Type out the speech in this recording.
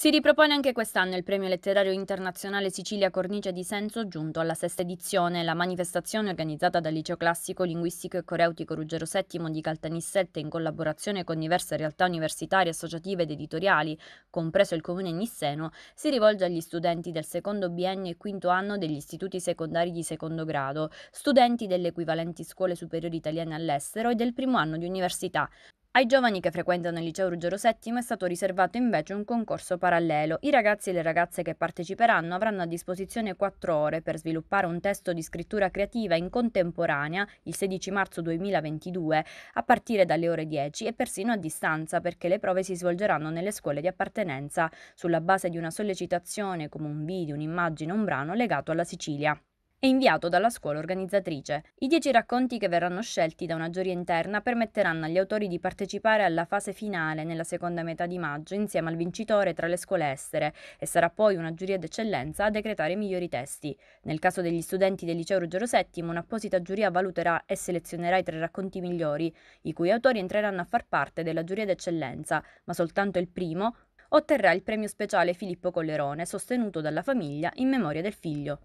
Si ripropone anche quest'anno il Premio Letterario Internazionale Sicilia Cornice di Senso giunto alla sesta edizione. La manifestazione organizzata dal Liceo Classico Linguistico e Coreutico Ruggero VII di Caltanissette in collaborazione con diverse realtà universitarie, associative ed editoriali, compreso il comune Nisseno, si rivolge agli studenti del secondo biennio e quinto anno degli istituti secondari di secondo grado, studenti delle equivalenti scuole superiori italiane all'estero e del primo anno di università, ai giovani che frequentano il liceo Ruggero VII è stato riservato invece un concorso parallelo. I ragazzi e le ragazze che parteciperanno avranno a disposizione quattro ore per sviluppare un testo di scrittura creativa in contemporanea il 16 marzo 2022 a partire dalle ore 10 e persino a distanza perché le prove si svolgeranno nelle scuole di appartenenza sulla base di una sollecitazione come un video, un'immagine, un brano legato alla Sicilia e inviato dalla scuola organizzatrice. I dieci racconti che verranno scelti da una giuria interna permetteranno agli autori di partecipare alla fase finale nella seconda metà di maggio insieme al vincitore tra le scuole estere e sarà poi una giuria d'eccellenza a decretare i migliori testi. Nel caso degli studenti del liceo Ruggero VII, un'apposita giuria valuterà e selezionerà i tre racconti migliori, i cui autori entreranno a far parte della giuria d'eccellenza, ma soltanto il primo, otterrà il premio speciale Filippo Collerone, sostenuto dalla famiglia in memoria del figlio.